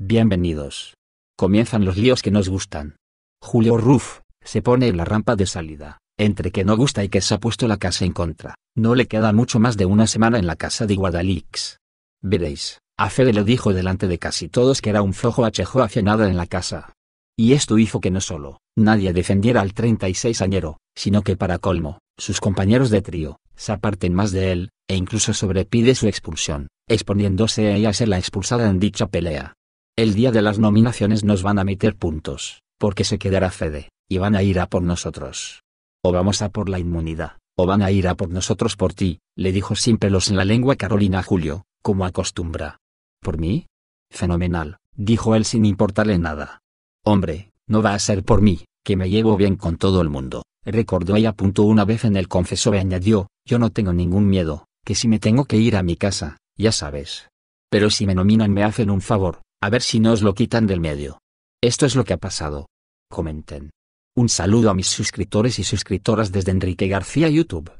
Bienvenidos. Comienzan los líos que nos gustan. Julio Ruff, se pone en la rampa de salida, entre que no gusta y que se ha puesto la casa en contra. No le queda mucho más de una semana en la casa de Guadalix. Veréis, a Fede lo dijo delante de casi todos que era un flojo achejo nada en la casa. Y esto hizo que no solo, nadie defendiera al 36 añero, sino que para colmo, sus compañeros de trío, se aparten más de él, e incluso sobrepide su expulsión, exponiéndose a ella a ser la expulsada en dicha pelea. El día de las nominaciones nos van a meter puntos, porque se quedará Fede, y van a ir a por nosotros. O vamos a por la inmunidad, o van a ir a por nosotros por ti, le dijo sin pelos en la lengua Carolina Julio, como acostumbra. ¿Por mí? Fenomenal, dijo él sin importarle nada. Hombre, no va a ser por mí, que me llevo bien con todo el mundo, recordó y apuntó una vez en el confeso. y añadió, yo no tengo ningún miedo, que si me tengo que ir a mi casa, ya sabes. Pero si me nominan me hacen un favor, a ver si no os lo quitan del medio. Esto es lo que ha pasado. Comenten. Un saludo a mis suscriptores y suscriptoras desde Enrique García YouTube.